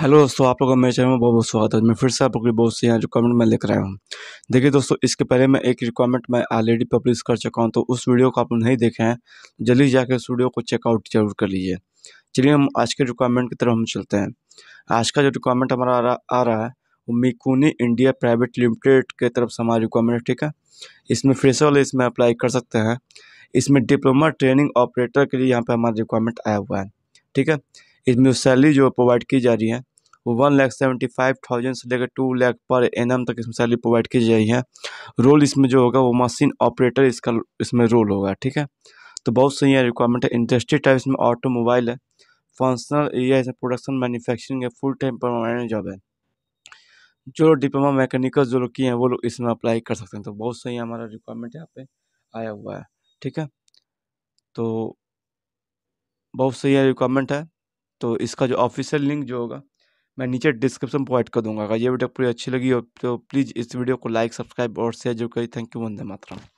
hello दोस्तों आप लोगों का मेरे चैनल में बहुत बहुत स्वागत है मैं फिर से आप लोग बहुत सी यहाँ रिक्वायरमेंट मैं लेकर आया हूँ देखिए दोस्तों इसके पहले मैं एक रिक्वायरमेंट मैं ऑलरेडी पब्लिश कर चुका हूँ तो उस वीडियो को आप लोग नहीं देखे हैं जल्दी जाकर उस वीडियो को चेकआउट जरूर कर लीजिए चलिए हम आज के रिक्वायरमेंट की तरफ हम चलते हैं आज का जो रिक्वायरमेंट हमारा आ रहा, आ रहा है वो मिकूनी इंडिया प्राइवेट लिमिटेड के तरफ से हमारा रिक्वायरमेंट ठीक है इसमें फ्रेशर वाले इसमें अप्लाई कर सकते हैं इसमें डिप्लोमा ट्रेनिंग ऑपरेटर के लिए यहाँ पर हमारा रिक्वायरमेंट आया हुआ है ठीक है इसमें सैलरी जो प्रोवाइड की जा रही है वो one lakh seventy five thousand से लेकर टू लाख पर एन तक इसमें सैलरी प्रोवाइड की जा रही है रोल इसमें जो होगा वो मशीन ऑपरेटर इसका इसमें रोल होगा ठीक है तो बहुत सही है रिक्वायरमेंट है इंडस्ट्री टाइप इसमें ऑटोमोबाइल है फंक्शनल एरिया इसमें प्रोडक्शन मैन्युफैक्चरिंग है फुल टाइम परमानेंट जॉब है जो डिप्लोमा मैकेनिकल जो लोग किए हैं वो लोग इसमें अप्लाई कर सकते हैं तो बहुत सही हमारा रिक्वायरमेंट यहाँ पे आया हुआ है ठीक है तो बहुत सही रिक्वायरमेंट है तो इसका जो ऑफिशियल लिंक जो होगा मैं नीचे डिस्क्रिप्शन प्रोवाइड कर दूंगा अगर ये वीडियो पूरी अच्छी लगी हो तो प्लीज़ इस वीडियो को लाइक सब्सक्राइब और शेयर जो करिए थैंक यू वंदे मातरम